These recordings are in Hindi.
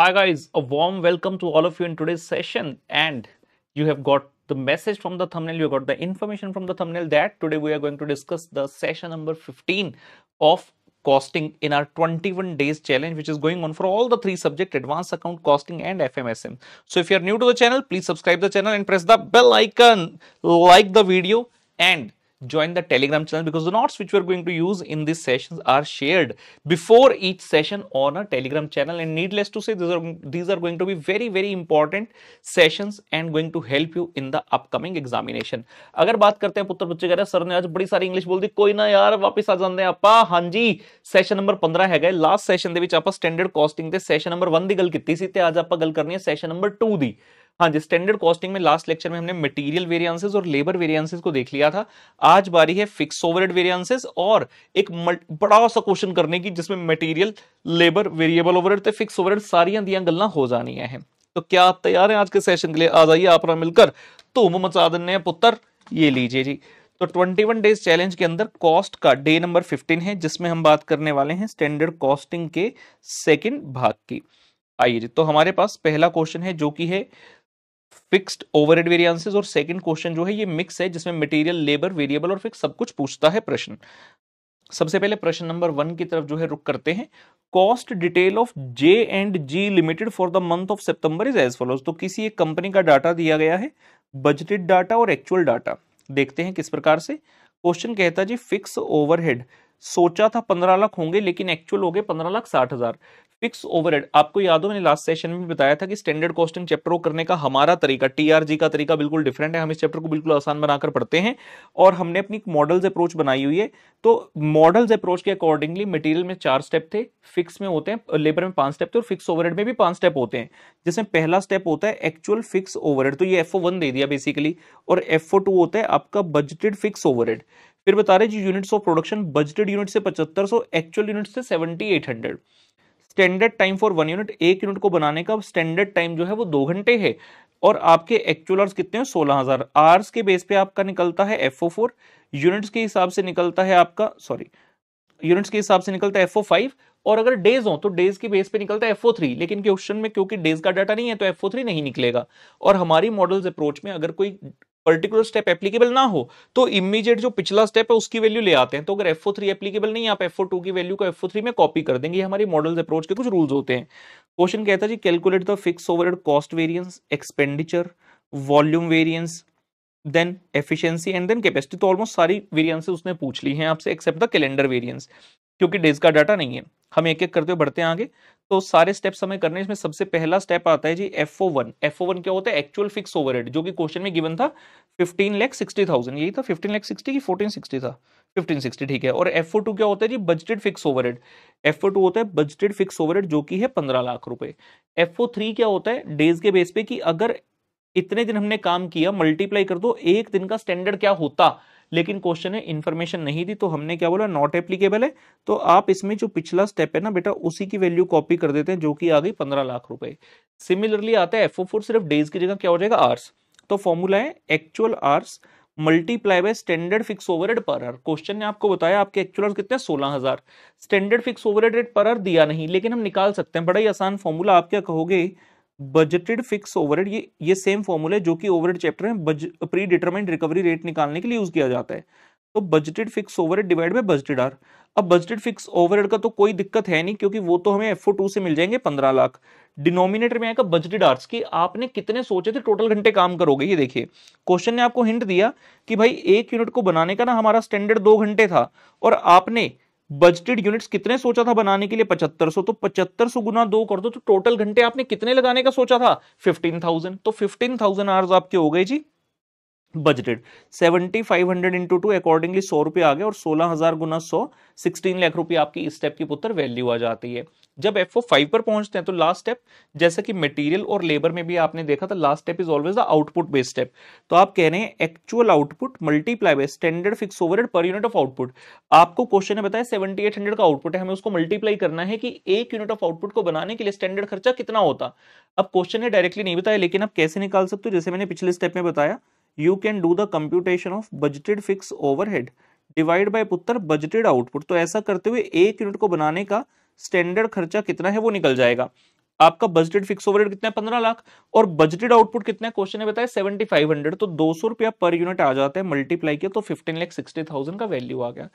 Hi guys, a warm welcome to all of you in today's session and you have got the message from the thumbnail, you got the information from the thumbnail that today we are going to discuss the session number 15 of costing in our 21 days challenge which is going on for all the three subject advanced account costing and FMSM. So if you are new to the channel, please subscribe the channel and press the bell icon, like the video and join the telegram channel because the notes which we're going to use in these sessions are shared before each session on a telegram channel and needless to say these are these are going to be very very important sessions and going to help you in the upcoming examination अगर बात करते हैं पुत्र बच्चे कह रहे हैं सर ने आज बड़ी सारी इंग्लिश बोल दी कोई ना यार वापस आ ਜਾਂਦੇ ਆਪਾਂ ਹਾਂਜੀ ਸੈਸ਼ਨ ਨੰਬਰ 15 ਹੈਗਾ ਲਾਸਟ ਸੈਸ਼ਨ ਦੇ ਵਿੱਚ ਆਪਾਂ ਸਟੈਂਡਰਡ ਕਾਸਟਿੰਗ ਤੇ ਸੈਸ਼ਨ ਨੰਬਰ 1 ਦੀ ਗੱਲ ਕੀਤੀ ਸੀ ਤੇ ਅੱਜ ਆਪਾਂ ਗੱਲ ਕਰਨੀ ਹੈ ਸੈਸ਼ਨ ਨੰਬਰ 2 ਦੀ हाँ जी स्टैंडर्ड कॉस्टिंग में लास्ट लेक्चर में हमने मटेरियल वेरिएंसेस और लेबर वेरिएंसेस को देख लिया था आज बारी है फिक्स ओवरहेड वेरिएंसेस और एक बड़ा सा क्वेश्चन करने की जिसमें material labour variable overhead fix overhead सारियां दिया गल्ला हो जानी है तो क्या आप तैयार हैं आज के सेशन के लिए आ जाइए आप मिलकर तो मोहम्मद सादन ने पुत्र ये लीजिए जी तो 21 डेज चैलेंज के अंदर कॉस्ट का डे नंबर 15 है जिसमें हम बात करने वाले हैं स्टैंडर्ड कॉस्टिंग के सेकंड भाग की आइए जी तो हमारे पास पहला क्वेश्चन है जो कि है फिक्स्ड ओवरहेड वेरिएंसेस और सेकंड क्वेश्चन जो है ये मिक्स है जिसमें मटेरियल लेबर वेरिएबल और फिक्स सब कुछ पूछता है प्रश्न सबसे पहले प्रश्न नंबर वन की तरफ जो है रुक करते हैं cost detail of J and G limited for the month of September is as follows तो किसी एक कंपनी का डाटा दिया गया है बजटेड डाटा और एक्चुअल डाटा देखते हैं किस प्रकार से क्वेश्चन कहता है जी फिक्स ओवरहेड सोचा था पंद्रह लाख होंगे लेकिन एक्चुअल हो गए पंद्रह लाख साठ हजार फिक्स ओवरहेड आपको याद हो मैंने लास्ट सेशन में बताया था कि स्टैंडर्ड कॉस्टिंग चैप्टर करने का हमारा तरीका टीआरजी का तरीका बिल्कुल डिफरेंट है हम इस चैप्टर को बिल्कुल आसान बनाकर पढ़ते हैं और हमने अपनी मॉडल्स अप्रोच बनाई हुई है तो मॉडल्स अप्रोच के अकॉर्डिंगली मटेरियल में चार स्टेप थे फिक्स में होते हैं लेबर में पांच स्टेप थे और फिक्स ओवरहेड में भी पांच स्टेप होते हैं जिसमें पहला स्टेप होता है एक्चुअल फिक्स ओवरहेड तो ये एफ दे दिया बेसिकली और एफ होता है आपका बजटेड फिक्स ओवरहेड फिर बता रहे जी units of production budgeted unit से पचहत्तर सौ एक्चुअल यूनिट से seventy eight hundred standard time for one unit एक यूनिट को बनाने का स्टैंडर्ड टाइम जो है वो दो घंटे है और आपके एक्चुअल आवर्स कितने हैं सोलह हजार आवर्स के बेस पे आपका निकलता है एफ ओ फोर यूनिट्स के हिसाब से निकलता है आपका सॉरी यूनिट्स के हिसाब से निकलता है एफ ओ फाइव और अगर डेज हो तो डेज के बेस पे निकलता है एफ ओ थ्री लेकिन क्वेश्चन में क्योंकि डेज का डाटा नहीं है तो एफ ओ थ्री नहीं निकलेगा और हमारी मॉडल्स अप्रोच में अगर कोई पर्टिकुलर स्टेप एप्लीकेबल ना हो तो इमीजिएट जो पिछला स्टेप है उसकी वैल्यू ले आते हैं तो अगर एफ थ्री एप्लीकेबल नहीं आप एफ टू की वैल्यू को एफ थ्री में कॉपी कर देंगे हमारे मॉडल अप्रोच के कुछ रूल्स होते हैं क्वेश्चन कहता है जी calculate the fix over cost variance expenditure volume variance then efficiency and then capacity तो ऑलमोस्ट सारी वेरियंस उसने पूछ ली हैं आपसे एक्सेप्ट द कैलेंडर वेरियंस क्योंकि डेज का डाटा नहीं है हम एक एक करते हुए बढ़ते हैं आगे तो सारे स्टेप्स हमें करने इसमें सबसे पहला स्टेप आता है जी F O one F O one क्या होता है एक्चुअल फिक्स ओवर जो कि क्वेश्चन में गिवन था फिफ्टीन लैख सिक्सटी थाउजेंड यही था फिफ्टीन लैख सिक्सटी की फोर्टीन सिक्सटी था फिफ्टीन सिक्सटी ठीक है और एफ ओ टू क्या होता है जी budgeted fix over F O two होता है बजटेड फिक्स ओवर जो कि है पंद्रह लाख रुपए एफ ओ थ्री क्या होता है डेज के बेस पे कि अगर इतने दिन हमने काम किया मल्टीप्लाई कर दो एक दिन का स्टैंडर्ड क्या होता लेकिन क्वेश्चन है इन्फॉर्मेशन नहीं दी तो हमने क्या बोला नॉट एप्लीकेबल है तो आप इसमें जो पिछला स्टेप है ना बेटा उसी की वैल्यू कॉपी कर देते हैं जो कि आ गई पंद्रह लाख रुपए सिमिलरली आता है एफ सिर्फ डेज की जगह क्या हो जाएगा आर्स तो फॉर्मूला है actual hours multiply by standard fix overhead per hour question ने आपको बताया आपके एक्चुअल आर्स कितने सोलह हजार standard fix overhead rate per hour दिया नहीं लेकिन हम निकाल सकते हैं बड़ा ही आसान फॉर्मूला आप क्या कहोगे बजटेड फिक्स ओवरहेड ये ये सेम फॉर्मूला है जो कि ओवरहेड चैप्टर में प्री डिटरमाइंड रिकवरी रेट निकालने के लिए यूज किया जाता है तो budgeted fix overhead divide by budgeted hour अब बजटेड फिक्स ओवरहेड का तो कोई दिक्कत है नहीं क्योंकि वो तो हमें एफ टू से मिल जाएंगे पंद्रह लाख डिनोमिनेटर में आएगा बजटेड आर्स की आपने कितने सोचे थे टोटल घंटे काम करोगे ये देखिए क्वेश्चन ने आपको हिंट दिया कि भाई एक यूनिट को बनाने का ना हमारा स्टैंडर्ड दो घंटे था और आपने बजटेड यूनिट्स कितने सोचा था बनाने के लिए 7500 तो 7500 गुना दो कर दो तो टोटल घंटे आपने कितने लगाने का सोचा था 15000 तो 15000 आवर्स आपके हो गए जी budgeted seventy five hundred into two accordingly सौ रुपये आ गए और सोलह हज़ार गुना सौ सिक्सटीन लाख रुपये आपकी इस स्टेप की पुत्र वैल्यू आ जाती है जब एफ ओ फाइव पर पहुंचते हैं तो लास्ट स्टेप जैसा कि मटेरियल और लेबर में भी आपने देखा था last step is always the output based step तो आप कह रहे हैं actual output multiply by standard fix overhead per unit of output आपको क्वेश्चन ने बताया सेवेंटी एट हंड्रेड का आउटपुट है हमें उसको मल्टीप्लाई करना है कि एक यूनिट ऑफ आउटपुट को बनाने के लिए स्टैंडर्ड खर्चा कितना होता अब क्वेश्चन ने डायरेक्टली नहीं बताया लेकिन आप कैसे निकाल सकते हो जैसे मैंने पिछले स्टेप में बताया you can do the computation of budgeted fix overhead divide by पुत्र बजटेड आउटपुट तो ऐसा करते हुए एक यूनिट को बनाने का स्टैंडर्ड खर्चा कितना है वो निकल जाएगा आपका बजटेड फिक्स ओवरहेड कितना है पंद्रह लाख और बजटेड आउटपुट कितना है क्वेश्चन ने बताया सेवेंटी फाइव हंड्रेड तो दो सौ रुपया पर यूनिट आ जाता है मल्टीप्लाई किया तो फिफ्टीन लाख सिक्सटी थाउजेंड का वैल्यू आ गया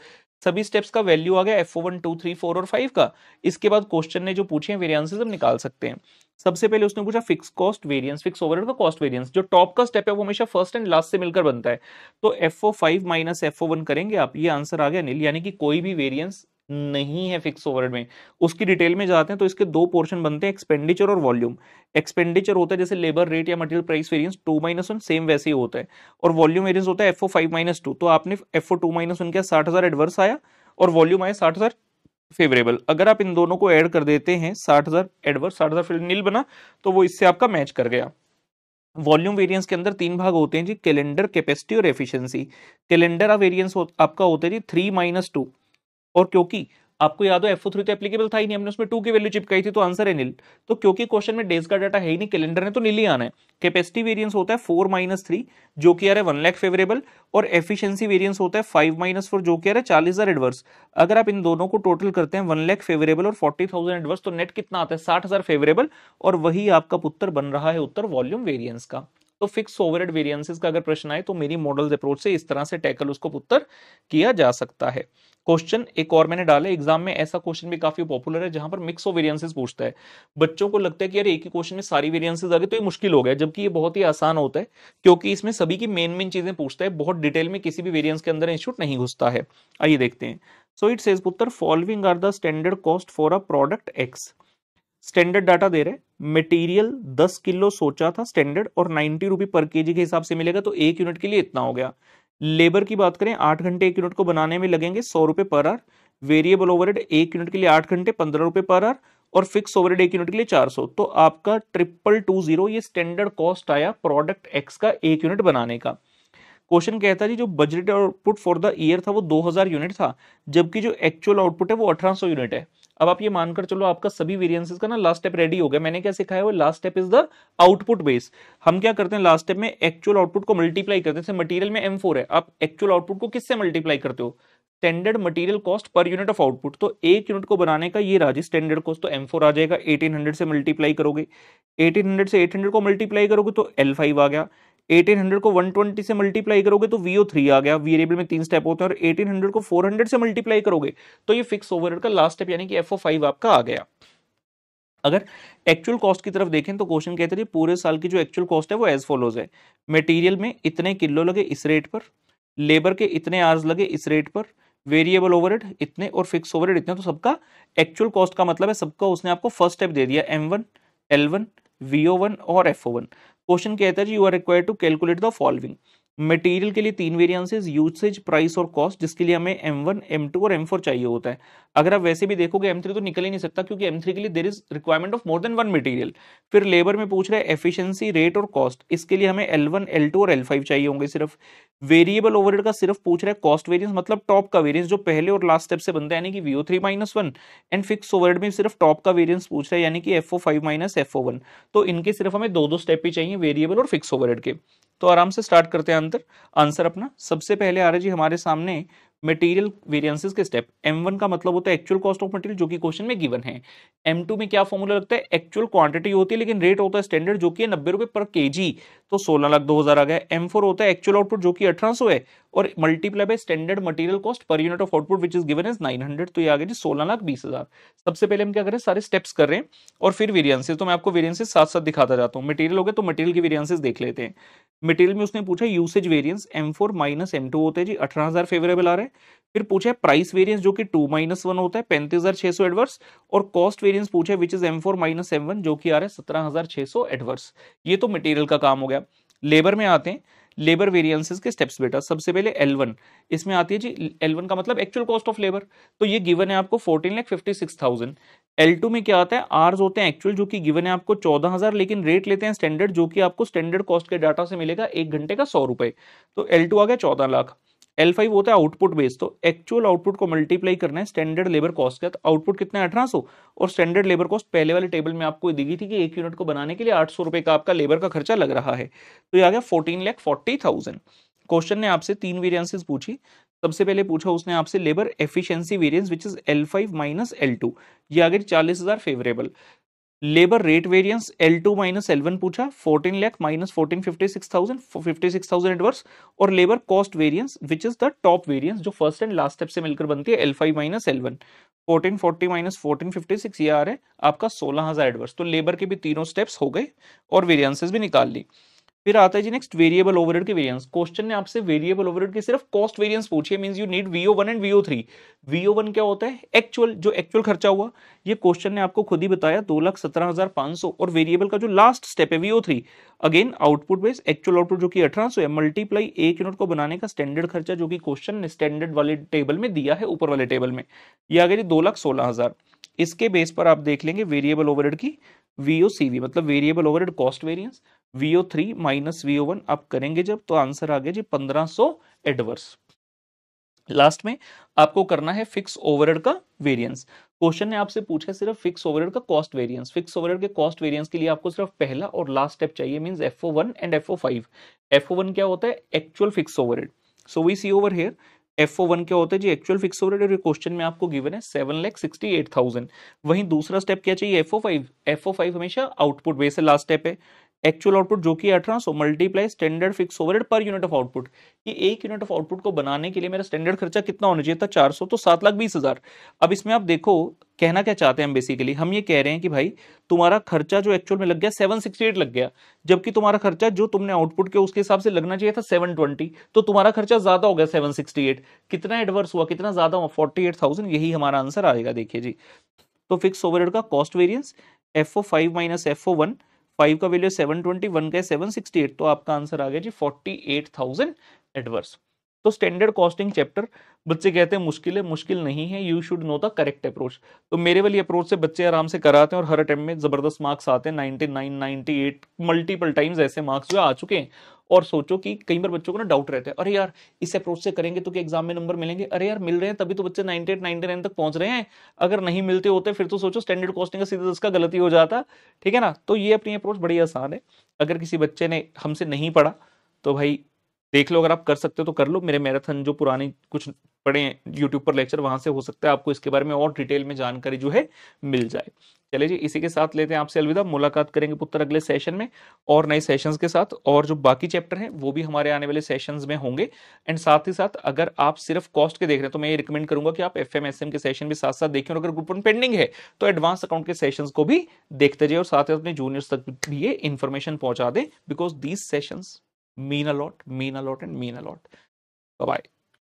सभी स्टेप्स का वैल्यू आ गया F O one two three four और फाइव का इसके बाद क्वेश्चन ने जो पूछे हैं वेरियंसेज हम निकाल सकते हैं सबसे पहले उसने पूछा fix cost variance fix over का कॉस्ट वेरियंस जो टॉप का स्टेप है वो हमेशा फर्स्ट एंड लास्ट से मिलकर बनता है तो F O five minus F O one करेंगे आप ये आंसर आ गया नील यानी कि कोई भी वेरियंस नहीं है फिक्स ओवरहेड में उसकी डिटेल में जाते हैं तो इसके दो पोर्शन बनते हैं एक्सपेंडिचर और वॉल्यूम एक्सपेंडिचर होता है जैसे लेबर रेट या material price variance two minus one same वैसे ही होता है और वॉल्यूम वेरियंस होता है F O five minus two तो आपने F O two minus one किया साठ हज़ार एडवर्स आया और वॉल्यूम आया साठ हज़ार फेवरेबल अगर आप इन दोनों को ऐड कर देते हैं साठ हज़ार एडवर्स साठ हज़ार फिर नील बना तो वो इससे आपका मैच कर गया वॉल्यूम वेरिएंस के अंदर तीन भाग होते हैं जी कैलेंडर कैपेसिटी और एफिशिएंसी कैलेंडर वेरिएंस आपका होता है जी थ्री माइनस टू और क्योंकि आपको याद हो एफ थ्री तो एप्लीकेबल था ही नहीं हमने उसमें टू की वैल्यू चिपकाई थी तो आंसर है नील तो क्योंकि क्वेश्चन में डेज का डाटा है ही नहीं कैलेंडर ने तो नील ही आना है कैपेसिटी वेरियंस होता है फोर माइनस थ्री जो कि यार है वन लैख फेवरेबल और एफिशिएंसी वेरियंस होता है फाइव माइनस फोर जो कि यार है चालीस हजार एडवर्स अगर आप इन दोनों को टोटल करते हैं वन लैख फेवरेबल और फोर्टी थाउजेंड एडवर्स तो नेट कितना आता है साठ हजार फेवरेबल और वही आपका उत्तर बन रहा है उत्तर वॉल्यूम वेरियंस का तो फिक्स ओवरहेड वेरियंसिस का अगर प्रश्न आए तो मेरी मॉडल अप्रोच से इस तरह से टैकल उसको उत्तर किया जा सकता है क्वेश्चन एक और मैंने डाला एग्जाम में ऐसा क्वेश्चन भी काफी पॉपुलर है जहां पर मिक्स ऑफ वेरियंसिस पूछता है बच्चों को लगता है कि यार एक ही क्वेश्चन में सारी वेरियंसिस आ गए तो ये मुश्किल हो गया जबकि ये बहुत ही आसान होता है क्योंकि इसमें सभी की मेन मेन चीजें पूछता है बहुत डिटेल में किसी भी वेरियंस के अंदर इंस्टीट्यूट नहीं घुसता है आइए देखते हैं सो इट सेज पुत्र following are the standard cost for a product X standard data दे रहे मटेरियल 10 किलो सोचा था स्टैंडर्ड और 90 रुपी पर केजी के हिसाब से मिलेगा तो एक यूनिट के लिए इतना हो गया लेबर की बात करें आठ घंटे एक यूनिट को बनाने में लगेंगे सौ रुपए पर आर वेरिएबल ओवरहेड एक यूनिट के लिए आठ घंटे पंद्रह रुपए पर आर और फिक्स ओवरहेड एक यूनिट के लिए चार सौ तो आपका ट्रिपल टू जीरो ये स्टैंडर्ड कॉस्ट आया प्रोडक्ट एक्स का एक यूनिट बनाने का क्वेश्चन कहता है जी जो budget output for the year था वो 2000 यूनिट था जबकि जो एक्चुअल आउटपुट है वो 1800 यूनिट है अब आप ये मानकर चलो आपका सभी वेरियंसिस का ना लास्ट स्टेप रेडी हो गया मैंने क्या सिखाया हुआ last step is the output base हम क्या करते हैं लास्ट स्टेप में एक्चुअल आउटपुट को मल्टीप्लाई करते हैं मटीरियल में एम है आप एक्चुअल आउटपुट को किससे मल्टीप्लाई करते हो standard material cost per unit of output तो एक यूनिट को बनाने का ये राजी स्टैंडर्ड कॉस्ट तो M4 आ जाएगा 1800 से मल्टीप्लाई करोगे 1800 से 800 को मल्टीप्लाई करोगे तो L5 आ गया 1800 को 120 से मल्टीप्लाई करोगे तो वीओ थ्री आ गया वेरिएबल में तीन स्टेप होते हैं और 1800 को 400 से मल्टीप्लाई करोगे तो ये फिक्स ओवरहेड का लास्ट स्टेप यानी कि एफ आपका आ गया अगर एक्चुअल कॉस्ट की तरफ देखें तो क्वेश्चन कहते हैं पूरे साल की जो एक्चुअल कॉस्ट है वो एज फॉलोज है मटेरियल में इतने किलो लगे इस रेट पर लेबर के इतने आर्स लगे इस रेट पर वेरिएबल ओवरहेड इतने और फिक्स ओवरहेड इतने तो सबका एक्चुअल कॉस्ट का मतलब है सबका उसने आपको फर्स्ट स्टेप दे दिया M one L one V one और एफ ओ वन क्वेश्चन कहता है you are required to calculate the following material के लिए तीन वेरियंसेज यूसेज प्राइस और कॉस्ट जिसके लिए हमें एम वन एम टू और एम फोर चाहिए होता है अगर आप वैसे भी देखोगे एम थ्री तो निकल ही नहीं सकता क्योंकि एम थ्री के लिए there is requirement of more than one material फिर लेबर में पूछ रहे एफिशिएंसी रेट और कॉस्ट इसके लिए हमें एल वन एल टू और एल फाइव चाहिए होंगे सिर्फ वेरिएबल ओवर का सिर्फ पूछ रहा है कॉस्ट वेरियंस मतलब टॉप का वेरियंस जो पहले और लास्ट स्टेप से बनता है यानी कि V O three minus one and fix over में सिर्फ टॉप का वेरियंस पूछ रहा है यानी कि F O five minus F O one तो इनके सिर्फ हमें दो दो स्टेप ही चाहिए वेरिएबल और फिक्स ओवर के तो आराम से स्टार्ट करते हैं अंतर आंसर अपना सबसे पहले आर्य जी हमारे सामने मटेरियल वेरिएंसेस के स्टेप m1 का मतलब होता है एक्चुअल कॉस्ट ऑफ मटेरियल जो कि क्वेश्चन में गिवन है m2 में क्या फॉर्मूला लगता है एक्चुअल क्वांटिटी होती है लेकिन रेट होता है स्टैंडर्ड जो कि है नब्बे रुपए पर के तो सोलह लाख दो हजार आ गया एम फोर होता है एक्चुअल आउटपुट जो कि अठारह है और multiply by standard material cost per unit of output which is given is nine तो ये आ गया जी सोलह लाख बीस हजार सबसे पहले हम क्या करें सारे स्टेप्स कर रहे हैं और फिर वेरियंसिस तो मैं आपको वेरियंसिस साथ साथ दिखाता जाता हूँ मटेरियल हो गया तो मटेरियल के वेरियंसिस देख लेते हैं मटेरियल में उसने पूछा usage variance M four minus M two होते हैं जी अठारह फेवरेबल आ रहे हैं है फिर पूछा है प्राइस वेरियंस जो कि टू माइनस वन होता है पैंतीस हजार छह सौ एडवर्स और कॉस्ट वेरियंस पूछे which is M four minus M one जो कि आ रहा है सत्रह हजार छह सौ एडवर्स ये तो मटेरियल का काम हो गया लेबर में आते हैं लेबर वेरियंसिस के स्टेप्स बेटा सबसे पहले L1 इसमें आती है जी L1 का मतलब एक्चुअल कॉस्ट ऑफ लेबर तो ये गिवन है आपको fourteen lakh fifty six thousand L में क्या आता है आर्स होते हैं एक्चुअल जो कि गिवन है आपको चौदह हजार लेकिन रेट लेते हैं स्टैंडर्ड जो कि आपको स्टैंडर्ड कॉस्ट के डाटा से मिलेगा एक घंटे का सौ रुपए तो एल आ गया चौदह लाख एल फाइव होता है आउटपुट बेस तो एक्चुअल आउटपुट को मल्टीप्लाई करना है स्टैंडर्ड लेबर कॉस्ट का तो आउटपुट कितना है अठारह और स्टैंडर्ड लेबर कॉस्ट पहले वाले टेबल में आपको दी गई थी कि एक यूनिट को बनाने के लिए आठ सौ रुपये का आपका लेबर का खर्चा लग रहा है तो ये आ गया fourteen lakh forty thousand question ने आपसे तीन वेरियंसेस पूछी सबसे पहले पूछा उसने आपसे labour efficiency variance which is L five minus L two ये आगे चालीस हजार favourable labour rate variance L2 two minus L पूछा 14 lakh minus fourteen fifty six thousand fifty six thousand adverse और labour cost variance which is the top variance जो फर्स्ट एंड लास्ट स्टेप से मिलकर बनती है L5 five minus L one fourteen forty minus fourteen fifty six ये आ रहा है आपका सोलह हजार एडवर्स तो लेबर के भी तीनों स्टेप्स हो गए और वेरियंसेस भी निकाल ली फिर आता है जी नेक्स्ट वेरिएबल ओवरहेड के वेरिएंस क्वेश्चन ने आपसे वेरिएबल ओवरहेड के सिर्फ कॉस्ट वेरिएंस पूछी है means you need V O one and V O three V O one क्या होता है एक्चुअल जो एक्चुअल खर्चा हुआ ये क्वेश्चन ने आपको खुद ही बताया दो लाख सत्रह हजार पांच सौ और वेरिएबल का जो लास्ट स्टेप है V O three again output base actual output जो कि अठारह सौ है मल्टीप्लाई एक यूनिट को बनाने का स्टैंडर्ड खर्चा जो कि क्वेश्चन ने स्टैंडर्ड वाले टेबल में दिया है ऊपर वाले टेबल में ये आ गया जी दो लाख सोलह हजार इसके बेस पर आप देख लेंगे वेरिएबल ओवरहेड की वीओ मतलब variable overhead cost variance V three minus V O one आप करेंगे जब तो आंसर आ गया जी पंद्रह सो एडवर्स लास्ट में आपको करना है फिक्स ओवरहेड का वेरिएंस क्वेश्चन ने आपसे पूछा सिर्फ फिक्स ओवरहेड का कॉस्ट वेरिएंस फिक्स ओवरहेड के कॉस्ट वेरिएंस के लिए आपको सिर्फ पहला और लास्ट स्टेप चाहिए means F O one and F O five F O one क्या होता है actual fix overhead so we see over here F O one क्या होता है जी एक्चुअल फिक्स ओवरहेड और क्वेश्चन में आपको गिवन है seven lakh sixty eight thousand वहीं दूसरा स्टेप क्या चाहिए F O five F O five हमेशा आउटपुट बेस लास्ट स्टेप है एक्चुअल आउटपुट जो कि अठारह सौ multiply standard fix overhead per unit of output ये एक यूनिट ऑफ आउटपुट को बनाने के लिए मेरा स्टैंडर्ड खर्चा कितना होना चाहिए था चार सौ तो सात लाख बीस हजार अब इसमें आप देखो कहना क्या चाहते हैं हम बेसिकली हम ये कह रहे हैं कि भाई तुम्हारा खर्चा जो एक्चुअल में लग गया सेवन सिक्सटी एट लग गया जबकि तुम्हारा खर्चा जो तुमने आउटपुट के उसके हिसाब से लगना चाहिए था सेवन ट्वेंटी तो तुम्हारा खर्चा ज्यादा हो गया सेवन सिक्सटी एट कितना एडवर्स हुआ कितना ज्यादा हुआ फोर्टी एट थाउजेंड यही हमारा आंसर आएगा देखिए जी तो फिक्स ओवरहेड का cost variance F O five minus F O one five का वैल्यू सेवन ट्वेंटी वन का सेवन सिक्सटी एट तो आपका आंसर आ गया जी फोर्टी एट थाउजेंड एडवर्स तो स्टैंडर्ड कॉस्टिंग चैप्टर बच्चे कहते हैं मुश्किल है मुश्किल नहीं है you should know the correct approach तो मेरे वाली अप्रोच से बच्चे आराम से कराते हैं और हर अटेम्प्ट में जबरदस्त मार्क्स आते हैं ninety nine ninety eight multiple times ऐसे मार्क्स जो आ चुके हैं और सोचो कि कई बार बच्चों को ना डाउट रहता है अरे यार इस अप्रोच से करेंगे तो क्या एग्जाम में नंबर मिलेंगे अरे यार मिल रहे हैं तभी तो बच्चे नाइनटी एट नाइनटी नाइन तक पहुंच रहे हैं अगर नहीं मिलते होते फिर तो सोचो स्टैंडर्ड कॉस्टिंग का सीधा उसका गलती हो जाता ठीक है ना तो ये अपनी अप्रोच बड़ी आसान है अगर किसी बच्चे ने हमसे नहीं पढ़ा तो भाई देख लो अगर आप कर सकते हो तो कर लो मेरे मैराथन जो पुराने कुछ पड़े हैं यूट्यूब पर लेक्चर वहां से हो सकता है आपको इसके बारे में और डिटेल में जानकारी जो है मिल जाए चले जी इसी के साथ लेते हैं आपसे अलविदा मुलाकात करेंगे पुत्र अगले सेशन में और नए सेशंस के साथ और जो बाकी चैप्टर हैं वो भी हमारे आने वाले सेशंस में होंगे एंड साथ ही साथ अगर आप सिर्फ कॉस्ट के देख रहे हैं तो मैं ये रिकमेंड करूंगा कि आप एफ एम एस एम के सेशन भी साथ साथ देखें और अगर ग्रुप वन पेंडिंग है तो एडवांस अकाउंट के सेशन को भी देखते जाइए और साथ ही अपने जूनियर्स तक भी ये इन्फॉर्मेशन पहुंचा दें because these session mean a lot mean a lot and mean a lot bye